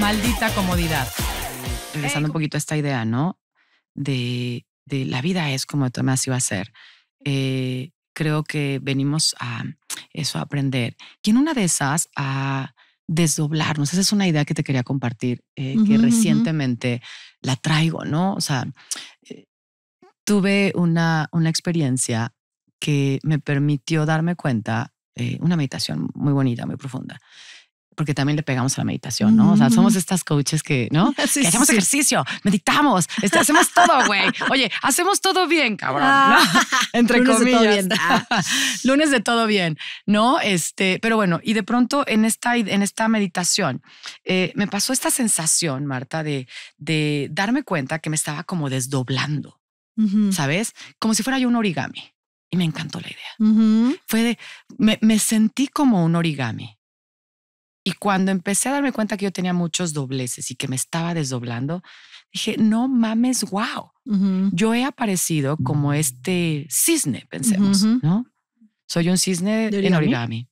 Maldita comodidad. Regresando un poquito a esta idea, ¿no? De, la vida es como Tomás iba a ser. Eh, creo que venimos a eso, a aprender. Y en una de esas, a desdoblarnos. Esa es una idea que te quería compartir, eh, que recientemente la traigo, ¿no? O sea, eh, tuve una, una experiencia que me permitió darme cuenta, una meditación muy bonita, muy profunda, porque también le pegamos a la meditación, ¿no? O sea, somos estas coaches que, ¿no? que hacemos ejercicio, meditamos, este, hacemos todo, güey. Oye, hacemos todo bien, cabrón. Ah. Entre lunes comillas. todo bien. Ah. lunes de todo bien, ¿no? Este, pero bueno, y de pronto en esta, en esta meditación eh, me pasó esta sensación, Marta, de, darme cuenta que me estaba como desdoblando, ¿sabes? Como si fuera yo un origami. Y me encantó la idea. Fue de, me sentí como un origami y cuando empecé a darme cuenta que yo tenía muchos dobleces y que me estaba desdoblando, dije, no mames, wow. Yo he aparecido como este cisne, pensemos, ¿no? Soy un cisne en origami.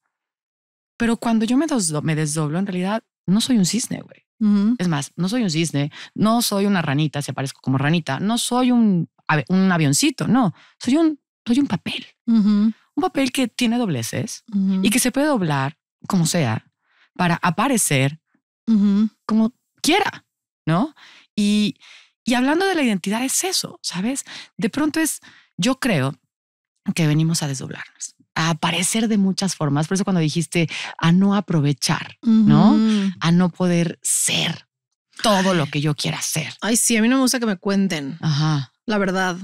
Pero cuando yo me, desdoblo, en realidad no soy un cisne, güey. Es más, no soy un cisne, no soy una ranita, si aparezco como ranita, no soy un, un avioncito, no, soy un, soy un papel. Un papel que tiene dobleces y que se puede doblar como sea, para aparecer como quiera, ¿no? Y, hablando de la identidad es eso, ¿sabes? De pronto es, yo creo que venimos a desdoblarnos, a aparecer de muchas formas. Por eso cuando dijiste a no aprovechar, ¿no? A no poder ser todo lo que yo quiera ser. Ay, sí, a mí no me gusta que me cuenten. Ajá. La verdad.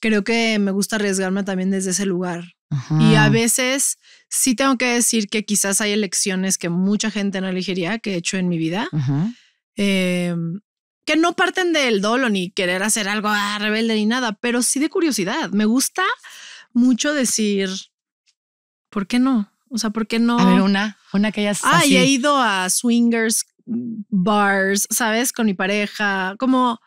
Creo que me gusta arriesgarme también desde ese lugar. Y a veces sí tengo que decir que quizás hay elecciones que mucha gente no elegiría, que he hecho en mi vida, em, que no parten del dolo ni querer hacer algo ah, rebelde ni nada, pero sí de curiosidad. Me gusta mucho decir, ¿por qué no? O sea, ¿por qué no? A ver, una, una que hayas. Ah, he ido a swingers, bars, ¿sabes? Con mi pareja, como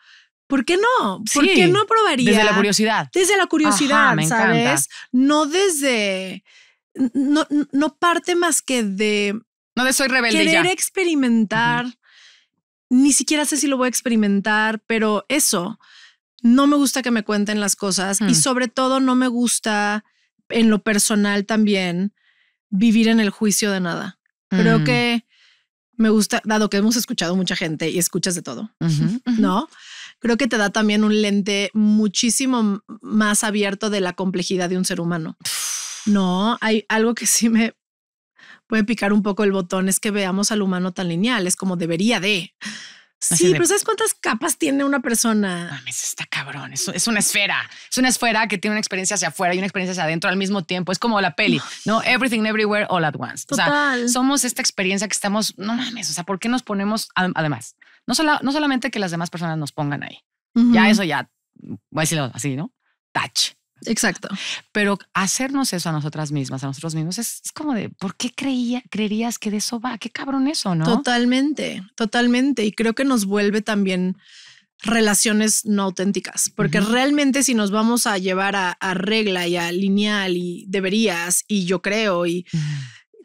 ¿Por qué no? ¿Por qué no probaría? Desde la curiosidad. Desde la curiosidad, ¿sabes? No desde. No, no parte más que de. No de soy rebelde. Querer experimentar. Ni siquiera sé si lo voy a experimentar, pero eso. No me gusta que me cuenten las cosas y, hmm. sobre todo, no me gusta en lo personal también vivir en el juicio de nada. Creo hmm. que me gusta, dado que hemos escuchado mucha gente y escuchas de todo, ¿no? creo que te da también un lente muchísimo más abierto de la complejidad de un ser humano. No, hay algo que sí me puede picar un poco el botón, es que veamos al humano tan lineal, es como debería de. Sí, pero ¿sabes cuántas capas tiene una persona? Mames, está cabrón. Es, una esfera. Es una esfera que tiene una experiencia hacia afuera y una experiencia hacia adentro al mismo tiempo. Es como la peli, ¿no? Everything, everywhere, all at once. Total. somos esta experiencia que estamos, no mames, o sea, ¿por qué nos ponemos, además, no, solamente que las demás personas nos pongan ahí. Ya eso ya, voy a decirlo así, ¿no? Touch. Exacto. Pero hacernos eso a nosotras mismas, a nosotros mismos, es, como de, ¿por qué creía, creerías que de eso va? Qué cabrón eso, ¿no? Totalmente, totalmente. Y creo que nos vuelve también relaciones no auténticas, porque realmente si nos vamos a llevar a, regla y a lineal y deberías y yo creo y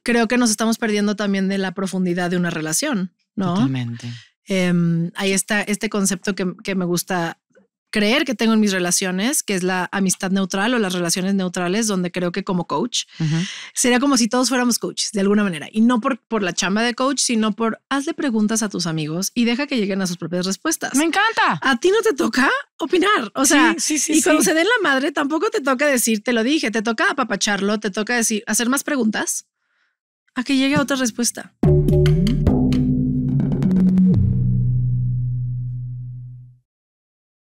creo que nos estamos perdiendo también de la profundidad de una relación, ¿no? Totalmente. Em, ahí está este concepto que, me gusta creer que tengo en mis relaciones, que es la amistad neutral o las relaciones neutrales, donde creo que como coach sería como si todos fuéramos coaches de alguna manera y no por, por la chamba de coach, sino por hazle preguntas a tus amigos y deja que lleguen a sus propias respuestas. Me encanta. A ti no te toca opinar. O sea, sí, sí, y cuando se den la madre, tampoco te toca decir, te lo dije, te toca apapacharlo, te toca decir, hacer más preguntas a que llegue a otra respuesta.